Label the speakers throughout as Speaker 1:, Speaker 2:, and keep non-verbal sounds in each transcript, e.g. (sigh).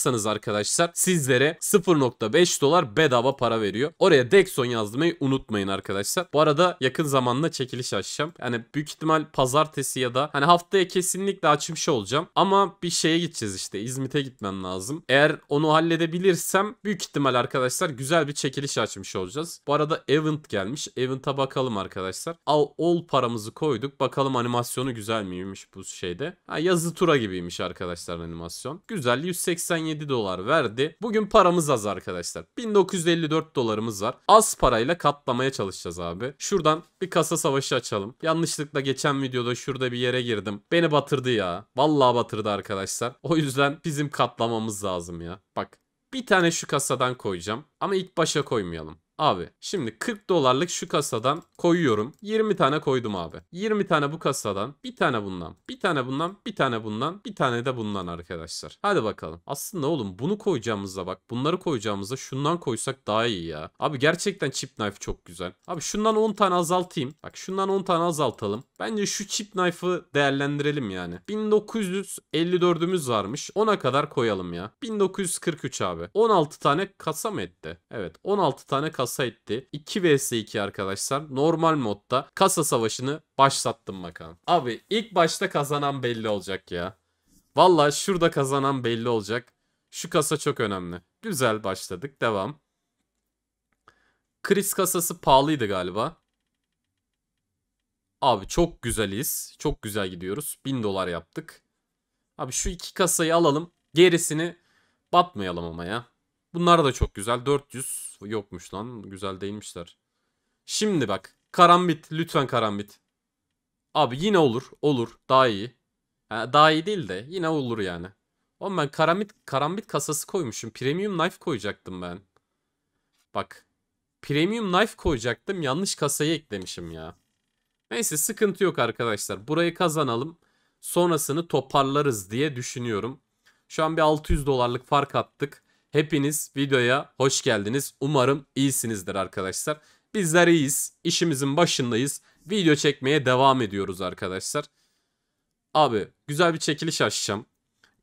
Speaker 1: yazarsanız arkadaşlar sizlere 0.5 dolar bedava para veriyor. Oraya Dexon yazmayı unutmayın arkadaşlar. Bu arada yakın zamanda çekiliş açacağım. Yani büyük ihtimal pazartesi ya da hani haftaya kesinlikle açmış şey olacağım. Ama bir şeye gideceğiz işte İzmit'e gitmem lazım. Eğer onu halledebilirsem büyük ihtimal arkadaşlar güzel bir çekiliş açmış olacağız. Bu arada Event gelmiş. Event'a bakalım arkadaşlar. Al all paramızı koyduk. Bakalım animasyonu güzel miymiş bu şeyde. Ha, yazı tura gibiymiş arkadaşlar animasyon. Güzel 187 97 dolar verdi. Bugün paramız az arkadaşlar. 1954 dolarımız var. Az parayla katlamaya çalışacağız abi. Şuradan bir kasa savaşı açalım. Yanlışlıkla geçen videoda şurada bir yere girdim. Beni batırdı ya. Vallahi batırdı arkadaşlar. O yüzden bizim katlamamız lazım ya. Bak bir tane şu kasadan koyacağım. Ama ilk başa koymayalım. Abi şimdi 40 dolarlık şu kasadan koyuyorum. 20 tane koydum abi. 20 tane bu kasadan. Bir tane bundan. Bir tane bundan. Bir tane bundan. Bir tane de bundan arkadaşlar. Hadi bakalım. Aslında oğlum bunu koyacağımızda bak. Bunları koyacağımızda şundan koysak daha iyi ya. Abi gerçekten chip knife çok güzel. Abi şundan 10 tane azaltayım. Bak şundan 10 tane azaltalım. Bence şu chip knife'ı değerlendirelim yani. 1954'ümüz varmış. Ona kadar koyalım ya. 1943 abi. 16 tane kasa mı etti? Evet 16 tane kasa kasa etti. 2 vs 2 arkadaşlar. Normal modda kasa savaşını başlattım bakalım. Abi ilk başta kazanan belli olacak ya. Valla şurada kazanan belli olacak. Şu kasa çok önemli. Güzel başladık. Devam. Kriz kasası pahalıydı galiba. Abi çok güzeliz. Çok güzel gidiyoruz. 1000 dolar yaptık. Abi şu iki kasayı alalım. Gerisini batmayalım ama ya. Bunlar da çok güzel. 400 yokmuş lan. Güzel değilmişler. Şimdi bak. Karambit. Lütfen karambit. Abi yine olur. Olur. Daha iyi. Yani daha iyi değil de yine olur yani. Oğlum ben karambit, karambit kasası koymuşum. Premium knife koyacaktım ben. Bak. Premium knife koyacaktım. Yanlış kasayı eklemişim ya. Neyse sıkıntı yok arkadaşlar. Burayı kazanalım. Sonrasını toparlarız diye düşünüyorum. Şu an bir 600 dolarlık fark attık. Hepiniz videoya hoş geldiniz. Umarım iyisinizdir arkadaşlar. Bizler iyiyiz. İşimizin başındayız. Video çekmeye devam ediyoruz arkadaşlar. Abi güzel bir çekiliş açacağım.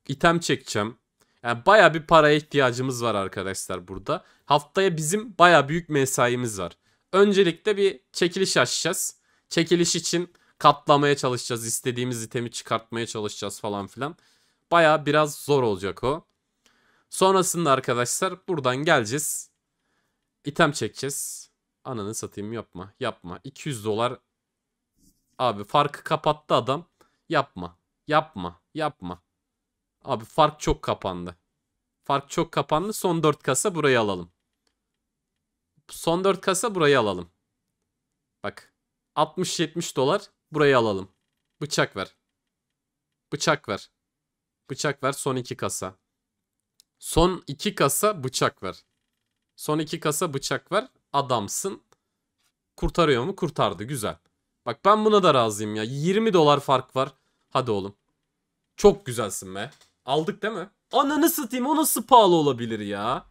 Speaker 1: İtem çekeceğim. Yani baya bir paraya ihtiyacımız var arkadaşlar burada. Haftaya bizim baya büyük mesaimiz var. Öncelikle bir çekiliş açacağız. Çekiliş için katlamaya çalışacağız. istediğimiz itemi çıkartmaya çalışacağız falan filan. Baya biraz zor olacak o. Sonrasında arkadaşlar buradan geleceğiz. İtem çekeceğiz. Ananı satayım yapma yapma. 200 dolar. Abi farkı kapattı adam. Yapma yapma yapma. Abi fark çok kapandı. Fark çok kapandı. Son 4 kasa burayı alalım. Son 4 kasa burayı alalım. Bak 60-70 dolar burayı alalım. Bıçak ver. Bıçak ver. Bıçak ver son 2 kasa. Son iki kasa bıçak ver. Son iki kasa bıçak ver. Adamsın. Kurtarıyor mu? Kurtardı. Güzel. Bak ben buna da razıyım ya. 20 dolar fark var. Hadi oğlum. Çok güzelsin be. Aldık değil mi? Ananı satayım o nasıl pahalı olabilir ya?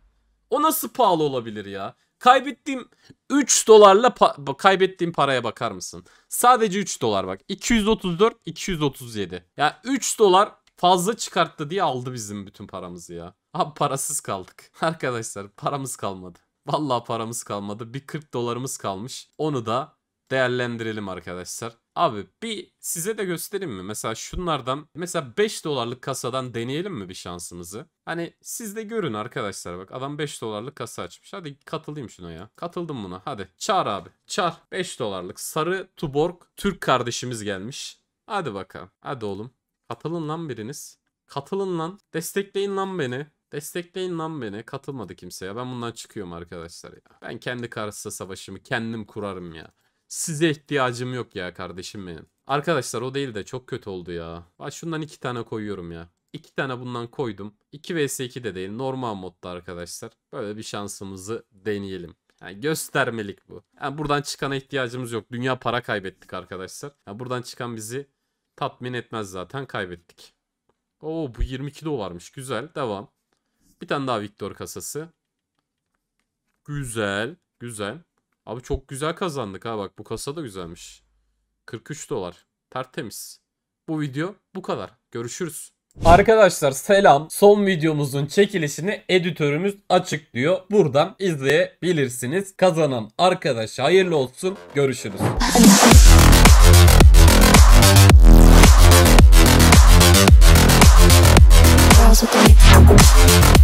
Speaker 1: O nasıl pahalı olabilir ya? Kaybettiğim 3 dolarla pa kaybettiğim paraya bakar mısın? Sadece 3 dolar bak. 234, 237. Ya 3 dolar fazla çıkarttı diye aldı bizim bütün paramızı ya. Abi parasız kaldık. (laughs) Arkadaşlar paramız kalmadı. Vallahi paramız kalmadı. Bir 40 dolarımız kalmış. Onu da değerlendirelim arkadaşlar. Abi bir size de göstereyim mi? Mesela şunlardan mesela 5 dolarlık kasadan deneyelim mi bir şansımızı? Hani siz de görün arkadaşlar bak adam 5 dolarlık kasa açmış. Hadi katılayım şuna ya. Katıldım buna hadi. Çağır abi. Çağır. 5 dolarlık sarı Tuborg Türk kardeşimiz gelmiş. Hadi bakalım. Hadi oğlum. Katılın lan biriniz. Katılın lan. Destekleyin lan beni. Destekleyin lan beni. Katılmadı kimse ya. Ben bundan çıkıyorum arkadaşlar ya. Ben kendi karşısında savaşımı kendim kurarım ya. Size ihtiyacım yok ya kardeşim benim. Arkadaşlar o değil de çok kötü oldu ya. Bak şundan iki tane koyuyorum ya. İki tane bundan koydum. 2 vs 2 de değil normal modda arkadaşlar. Böyle bir şansımızı deneyelim. Yani göstermelik bu. Yani buradan çıkana ihtiyacımız yok. Dünya para kaybettik arkadaşlar. Yani buradan çıkan bizi tatmin etmez zaten kaybettik. Oo bu 22 dolarmış güzel devam. Bir tane daha Victor kasası. Güzel güzel. Abi çok güzel kazandık ha bak bu kasa da güzelmiş. 43 dolar tertemiz. Bu video bu kadar. Görüşürüz. Arkadaşlar selam. Son videomuzun çekilişini editörümüz açıklıyor. Buradan izleyebilirsiniz. Kazanan arkadaşa hayırlı olsun. Görüşürüz. Thank you.